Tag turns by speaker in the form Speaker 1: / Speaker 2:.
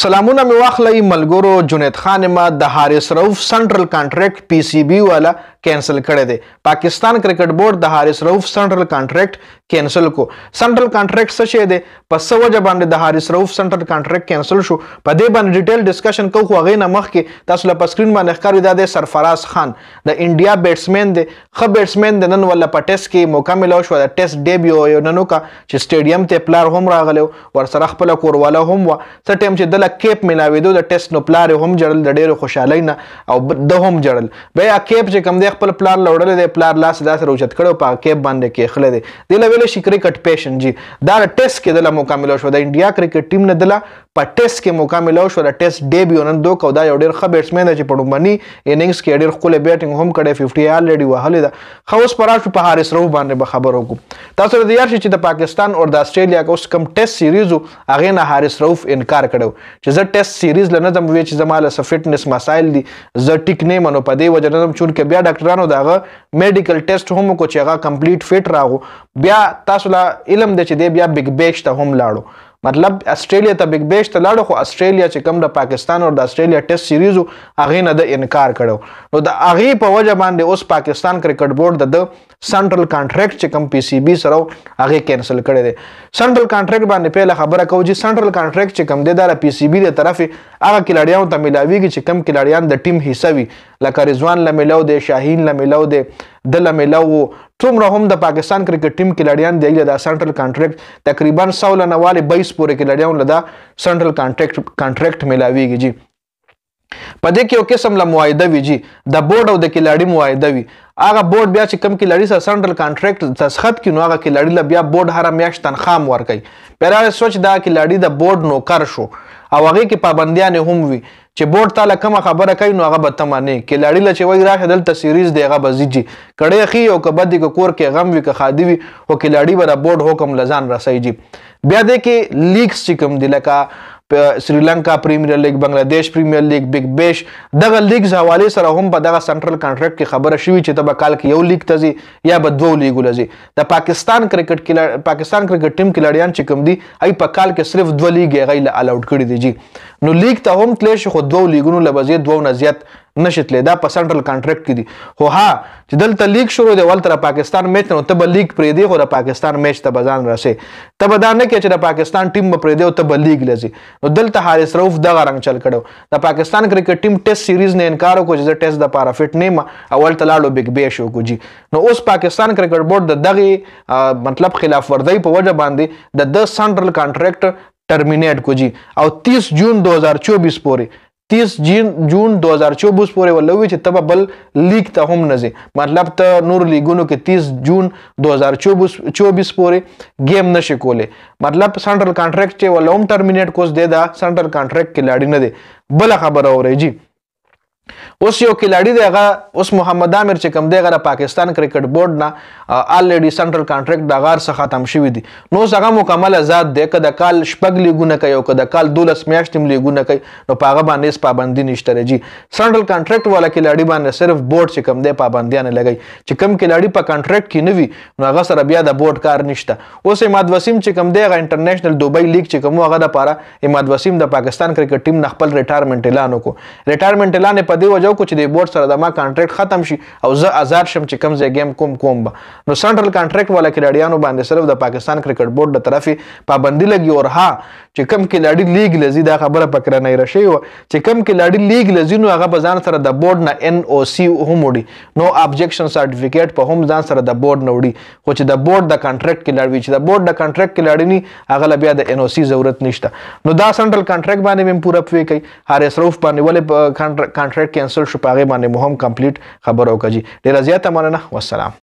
Speaker 1: سلامونه مې واخلې ملګرو جنید خان ما د حارس رؤف سنټرل کانټریکټ پی سی بی والا کینسل کړی دی پاکستان کرکټ بورډ د حارس رؤف سنټرل کانټریکټ کینسل کو سنټرل کانټریکټ څه شی دی په څه وجه باندې د حارس رؤف سنټرل کانټریکټ کینسل شو په دې باندې ډیټیل ډسکشن کوو خو هغه نه مخکې تاسو له پسکرین باندې ښکارې دا دی سرفراز خان د انډیا بیټسمین دی خو بیټسمین د نن ولا په ټیسټ کې مکمل شو د ټیسټ ډیبیو یو ننو کا چې سټیډیم ته پلار هم راغلو ور سره خپل کورواله هم و څه ټیم چې خپل کیپ ملاویدو د ټیسټ نو پلار هم جړل د ډیرو خوشحالۍ نه او د هم جړل بیا کیپ چې کم دی خپل پلار لوړل دی پلار لاس داسې روچت کړو په کیپ باندې کې خله دی دی لویل شي کرکټ پیشن جی دا ټیسټ کې د مکمل شو د انډیا کرکټ ټیم نه دله په ټیسټ کې موقع ملو شو د ټیسټ ډیبیو نن دوه کو دا یو ډیر ښه بیټسمن دی چې په لومړني انینګز کې ډیر خپل بیټینګ هم کړي 50 الریډي وهلې ده خو اوس پر راشو په حارس رو باندې به خبر وکړو تاسو د یار چې د پاکستان او د استرالیا اوس کم ټیسټ سیریز هغه نه حارس روف انکار کړو چې زه ټیسټ سیریز لنظم وی چې زماله سره فټنس مسایل دي زه ټیک نه منو پدې وجه نظم چون کې بیا ډاکټرانو داغه میډیکل ټیسټ هم کو چې هغه کمپلیټ فټ راغو بیا تاسو لا علم د چې دی بیا بیگ بیش ته هم لاړو مطلب استرالیا ته بیگ بیش ته لاړو خو استرالیا چې کم د پاکستان او د استرالیا ټیسټ سیریز هغه نه د انکار کړو نو د هغه په وجه باندې اوس پاکستان کرکټ بورډ د سنټرل کانټریکټ چې کم پی سی بی سره هغه کینسل کړي دي سنټرل کانټریکټ باندې په خبره کوو چې سنټرل کانټریکټ چې کم د پی سی بی د طرفه هغه کلاړیانو ته ملاویږي چې کم کلاړیان د ټیم حصہ وي لکه رضوان لملو دی شاهین لملو دی د لملو څومره هم د پاکستان کرکټ ټیم کلاړیان دی د سنټرل کانټریکټ تقریبا 100 لنواله 22 پورې کلاړیانو لدا سنټرل کانټریکټ کانټریکټ ملاویږي په دې کې یو قسم له معاهده وي جی د بورډ او د کلاړي معاهده وي هغه بورډ بیا چې کم کلاړي سره سنډرل کانټریکټ تسخط کینو هغه کلاړي له بیا بورډ هر میاشت تنخام ورکړي پیراره سوچ دا کلاړي د بورډ نوکر شو او هغه کې پابندیان هم وي چې بورډ تعالی کوم خبره کوي نو هغه به تمانه کلاړي ل چې وای راشه دلته سیریز دی هغه به زیږي کړي اخی او کبدي کور کې غم وی که خادي وي او کلاړي به د بورډ حکم لزان رسایږي بیا د کې لیکس چې کوم دی لکه سریلانکا پریمیر لیګ بنگلاديش پریمیر لیګ بیگ بیش دغه لیګ حواله سره هم په دغه سنټرل کانټراکټ کې خبره شوې چې تب کال کې یو لیګ تزي یا به دوه لیګو لزي د پاکستان کرکټ کې پاکستان کرکټ ټیم کلاړیان چې کوم دي ای په کال کې صرف دوه لیګ غیله الاوډ کړی دي جی نو لیګ ته هم تلې شو دوه لیګونو لبزي دوه نه زیات نشتلې دا په سنټرل کانټریکټ کې دي هو ها چې دلته لیگ شروع دی ولته پاکستان میچ نو ته به لیگ پرې دی خو د پاکستان میچ ته بزان راسې ته به دا نه کې چې د پاکستان ټیم پرې دی او ته به لیگ لځي نو دلته حارث رؤف دغه رنگ چل کړو د پاکستان کرکټ ټیم ټیسټ سیریز نه انکار وکړ چې ټیسټ د پاره فټ نه ما اول تلاړو بیگ بي شو کوجی نو اوس پاکستان کرکټ بورډ د دغه مطلب خلاف ورزي په وجه باندې د د سنټرل کانټریکټ ټرمینیټ کوجی او 30 جون 2024 پورې 30 جون 2024 پورې ولوي چې تب بل لیگ ته هم نځي مطلب ته نور لیګونو کې 30 جون 2024 پورې گیم نشي کولی مطلب سنټرل کانټریکټ چې ولوم ټرمینیټ کوس دی دا سنټرل کانټریکټ کې لاړی نه دی بل خبره اوري جی اوس یو کلاړی دی هغه اوس محمد عامر چې کوم دی هغه پاکستان کرکټ بورډ نه الریډي سنټرل کانټریکټ د غار څخه ختم شوی دی نو هغه مکمل آزاد دی کله کال شپږ لیګونه کوي او کله کال 12 میاشتې لیګونه کوي نو په هغه باندې پابندي نشته رږي سنټرل کانټریکټ والا کلاړی باندې صرف بورډ چې کوم دی پابندي نه لګي چې کوم کلاړی په کانټریکټ کې نه وي نو هغه سره بیا د بورډ کار نشته اوس اماد وسیم چې کوم دی هغه انټرنیشنل دوبۍ لیګ چې کوم هغه د پاره اماد وسیم د پاکستان کرکټ ټیم نه خپل ریټایرمنټ اعلان وکړ ریټایرمنټ اعلان په دې وجو کو چې د بورډ سره د ما کانټریکټ ختم شي او زه آزاد شم چې کم ځای ګیم کوم کوم به نو سنټرل کانټریکټ والا کلاډیانو باندې صرف د پاکستان کرکټ بورډ د طرفې پابندي لګي او ها چې کم کلاډي لیګ لذي دا خبره پکره نه رشي و چې کم کلاډي لیګ لذي نو هغه په ځان سره د بورډ نه ان او سی هم وړي نو ابجیکشن سرټیفیکیټ په هم ځان سره د بورډ نه وړي خو چې د بورډ د کانټریکټ کلاډي چې د بورډ د کانټریکټ کلاډي نه هغه بیا د ان او سی ضرورت نشته نو دا سنټرل کانټریکټ باندې مم پوره پوي کوي هارس روف باندې ولې کانټریکټ ټکټ کینسل شو پاره باندې مو هم کمپلیټ خبر او کجی ډیر زیاته مننه والسلام